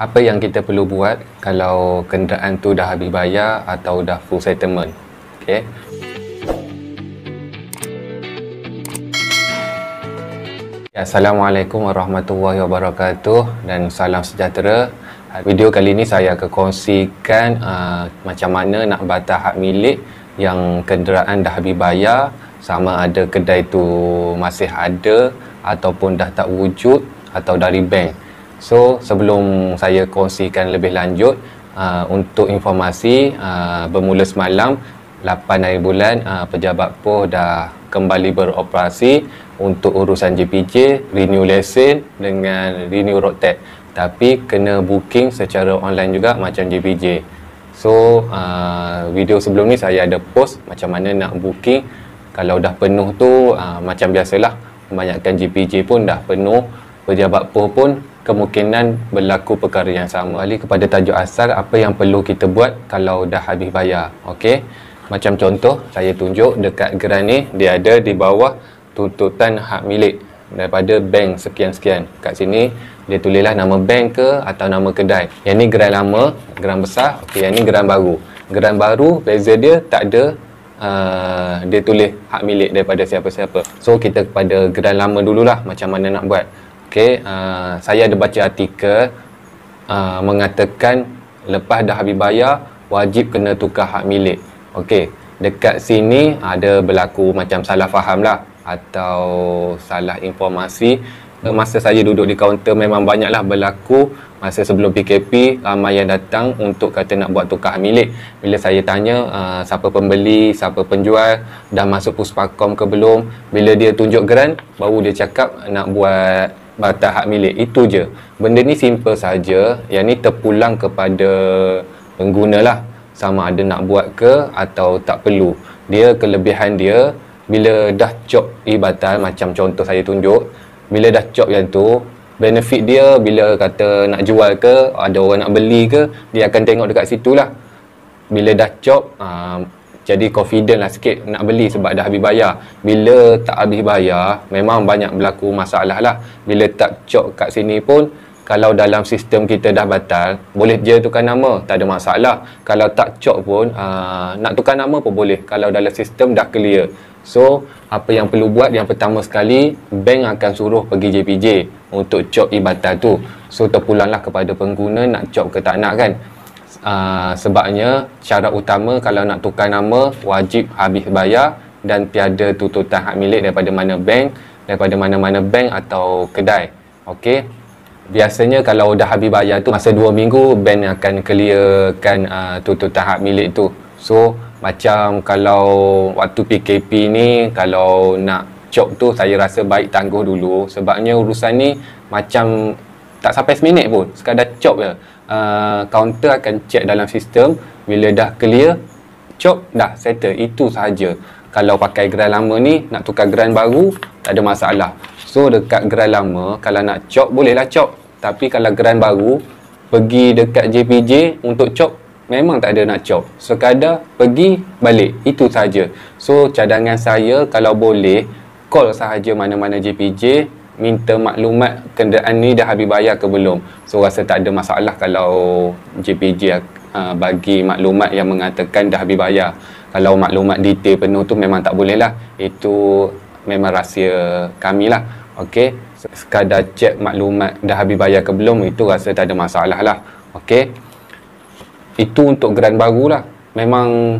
apa yang kita perlu buat kalau kenderaan tu dah habis bayar atau dah full settlement okay. Ya, Assalamualaikum warahmatullahi wabarakatuh dan salam sejahtera. Video kali ini saya akan kongsikan uh, macam mana nak batal hak milik yang kenderaan dah habis bayar sama ada kedai tu masih ada ataupun dah tak wujud atau dari bank. So sebelum saya kongsikan lebih lanjut uh, untuk informasi uh, bermula semalam 8 hari bulan uh, pejabat POH dah kembali beroperasi untuk urusan JPJ, renew lesen dengan renew road tag tapi kena booking secara online juga macam JPJ. So uh, video sebelum ni saya ada post macam mana nak booking kalau dah penuh tu uh, macam biasalah kebanyakan JPJ pun dah penuh pejabat POH pun kemungkinan berlaku perkara yang sama Ali kepada tajuk asal apa yang perlu kita buat kalau dah habis bayar okey macam contoh saya tunjuk dekat geran ni dia ada di bawah tuntutan hak milik daripada bank sekian-sekian kat sini dia tulislah nama bank ke atau nama kedai yang ni geran lama geran besar okey yang ni geran baru geran baru beza dia tak ada Uh, dia tulis hak milik daripada siapa-siapa so kita kepada geran lama dululah macam mana nak buat Okay, uh, ah, saya ada baca artikel uh, mengatakan lepas dah habis bayar wajib kena tukar hak milik. Okey, dekat sini ada berlaku macam salah faham lah atau salah informasi eh, masa saya duduk di kaunter memang banyaklah berlaku masa sebelum PKP ramai yang datang untuk kata nak buat tukar hak milik bila saya tanya uh, siapa pembeli siapa penjual dah masuk puspakom ke belum bila dia tunjuk geran baru dia cakap nak buat mata hak milik itu je benda ni simple saja yang ni terpulang kepada pengguna lah sama ada nak buat ke atau tak perlu dia kelebihan dia bila dah cop ibatan macam contoh saya tunjuk bila dah cop yang tu benefit dia bila kata nak jual ke ada orang nak beli ke dia akan tengok dekat situ lah bila dah cop ah, jadi confident lah sikit nak beli sebab dah habis bayar bila tak habis bayar memang banyak berlaku masalah lah bila tak cok kat sini pun kalau dalam sistem kita dah batal boleh je tukar nama tak ada masalah kalau tak cok pun aa, ah, nak tukar nama pun boleh kalau dalam sistem dah clear so apa yang perlu buat yang pertama sekali bank akan suruh pergi JPJ untuk cok ibatal tu so terpulanglah kepada pengguna nak cok ke tak nak kan Ah, sebabnya cara utama kalau nak tukar nama wajib habis bayar dan tiada tuntutan hak milik daripada mana bank daripada mana-mana bank atau kedai okey biasanya kalau dah habis bayar tu masa 2 minggu bank akan clearkan uh, tuntutan hak milik tu so macam kalau waktu PKP ni kalau nak cop tu saya rasa baik tangguh dulu sebabnya urusan ni macam tak sampai seminit pun sekadar chop je uh, counter akan check dalam sistem bila dah clear chop dah settle itu sahaja kalau pakai grind lama ni nak tukar grind baru tak ada masalah so dekat grind lama kalau nak chop bolehlah chop tapi kalau grind baru pergi dekat JPJ untuk chop memang tak ada nak chop sekadar pergi balik itu sahaja so cadangan saya kalau boleh call sahaja mana-mana JPJ minta maklumat kenderaan ni dah habis bayar ke belum so rasa tak ada masalah kalau JPJ uh, ah, ah, bagi maklumat yang mengatakan dah habis bayar kalau maklumat detail penuh tu memang tak boleh lah itu memang rahsia kami lah ok sekadar cek maklumat dah habis bayar ke belum itu rasa tak ada masalah lah ok itu untuk grant baru lah memang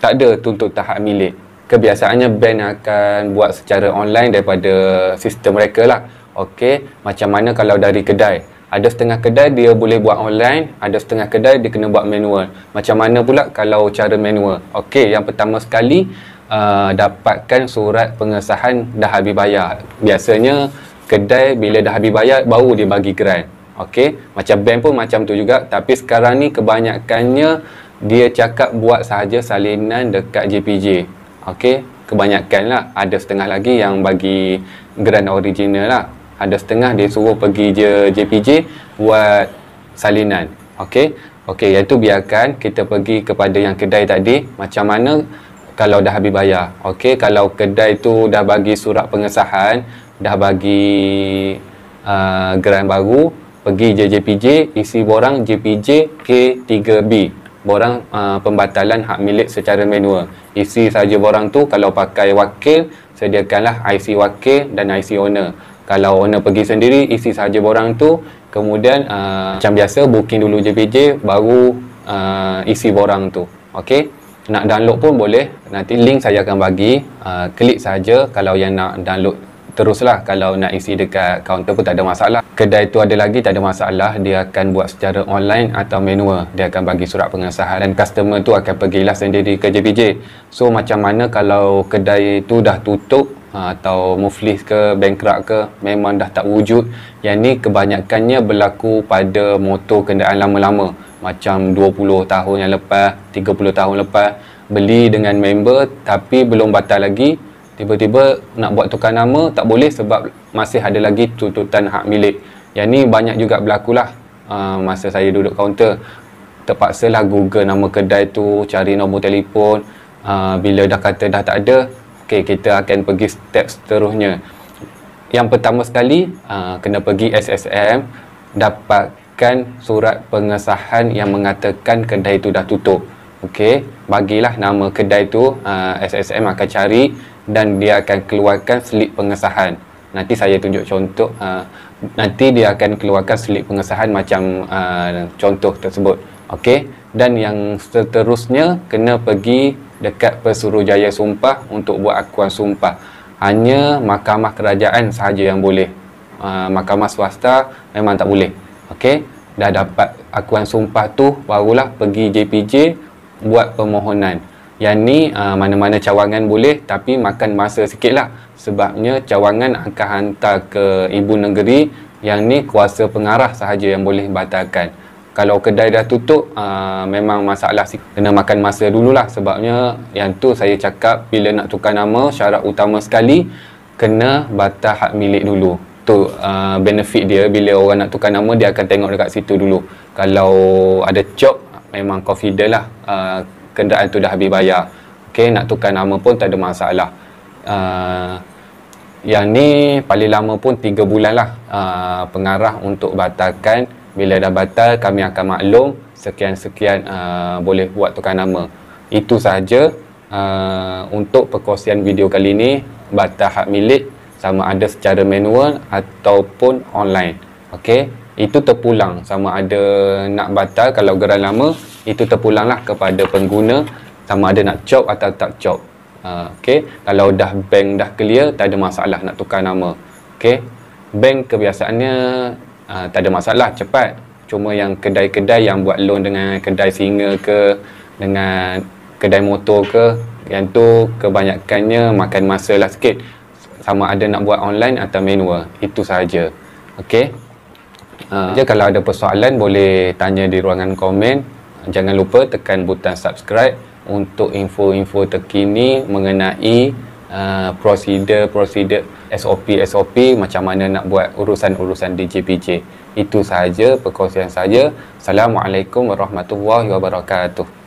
tak ada tuntut tahap milik kebiasaannya band akan buat secara online daripada sistem mereka lah Okey, macam mana kalau dari kedai ada setengah kedai dia boleh buat online ada setengah kedai dia kena buat manual macam mana pula kalau cara manual Okey, yang pertama sekali uh, dapatkan surat pengesahan dah habis bayar biasanya kedai bila dah habis bayar baru dia bagi grant Okey, macam bank pun macam tu juga tapi sekarang ni kebanyakannya dia cakap buat sahaja salinan dekat JPJ Okey, kebanyakan lah ada setengah lagi yang bagi grand original lah. Ada setengah dia suruh pergi je JPJ buat salinan. Okey. Okey, iaitu biarkan kita pergi kepada yang kedai tadi macam mana kalau dah habis bayar. Okey, kalau kedai tu dah bagi surat pengesahan, dah bagi uh, grand baru, pergi je JPJ, isi borang JPJ K3B borang uh, pembatalan hak milik secara manual. Isi saja borang tu kalau pakai wakil, sediakanlah IC wakil dan IC owner. Kalau owner pergi sendiri, isi saja borang tu, kemudian uh, macam biasa booking dulu JPJ baru uh, isi borang tu. Okey. Nak download pun boleh. Nanti link saya akan bagi. Uh, klik saja kalau yang nak download teruslah kalau nak isi dekat kaunter pun tak ada masalah kedai tu ada lagi tak ada masalah dia akan buat secara online atau manual dia akan bagi surat pengesahan dan customer tu akan pergilah sendiri ke JPJ so macam mana kalau kedai tu dah tutup ha, atau muflis ke bankrupt ke memang dah tak wujud yang ni kebanyakannya berlaku pada motor kenderaan lama-lama macam 20 tahun yang lepas 30 tahun lepas beli dengan member tapi belum batal lagi tiba-tiba nak buat tukar nama tak boleh sebab masih ada lagi tuntutan hak milik yang ni banyak juga berlakulah uh, masa saya duduk kaunter terpaksalah google nama kedai tu cari nombor telefon uh, bila dah kata dah tak ada ok kita akan pergi step seterusnya yang pertama sekali uh, kena pergi SSM dapatkan surat pengesahan yang mengatakan kedai itu dah tutup Okey, bagilah nama kedai tu uh, SSM akan cari dan dia akan keluarkan slip pengesahan. Nanti saya tunjuk contoh uh, nanti dia akan keluarkan slip pengesahan macam uh, contoh tersebut. Okey, dan yang seterusnya kena pergi dekat Pesuruhjaya Sumpah untuk buat akuan sumpah. Hanya mahkamah kerajaan sahaja yang boleh. Uh, mahkamah swasta memang tak boleh. Okey, dah dapat akuan sumpah tu barulah pergi JPJ buat permohonan yang ni uh, mana-mana cawangan boleh tapi makan masa sikit lah sebabnya cawangan akan hantar ke ibu negeri yang ni kuasa pengarah sahaja yang boleh batalkan kalau kedai dah tutup uh, memang masalah sikit kena makan masa dululah sebabnya yang tu saya cakap bila nak tukar nama syarat utama sekali kena batal hak milik dulu tu uh, benefit dia bila orang nak tukar nama dia akan tengok dekat situ dulu kalau ada cop memang confident lah uh, kenderaan tu dah habis bayar okay, nak tukar nama pun tak ada masalah uh, yang ni paling lama pun 3 bulan lah uh, pengarah untuk batalkan bila dah batal kami akan maklum sekian-sekian uh, boleh buat tukar nama itu sahaja uh, untuk perkongsian video kali ni batal hak milik sama ada secara manual ataupun online okey itu terpulang sama ada nak batal kalau geran lama itu terpulanglah kepada pengguna sama ada nak chop atau tak chop uh, okey kalau dah bank dah clear tak ada masalah nak tukar nama okey bank kebiasaannya uh, tak ada masalah cepat cuma yang kedai-kedai yang buat loan dengan kedai singa ke dengan kedai motor ke yang tu kebanyakannya makan masa lah sikit sama ada nak buat online atau manual itu sahaja okey Ha. Jadi kalau ada persoalan boleh tanya di ruangan komen. Jangan lupa tekan butang subscribe untuk info-info terkini mengenai uh, prosedur-prosedur SOP-SOP macam mana nak buat urusan-urusan DJPJ. Itu sahaja perkongsian saya. Assalamualaikum warahmatullahi wabarakatuh.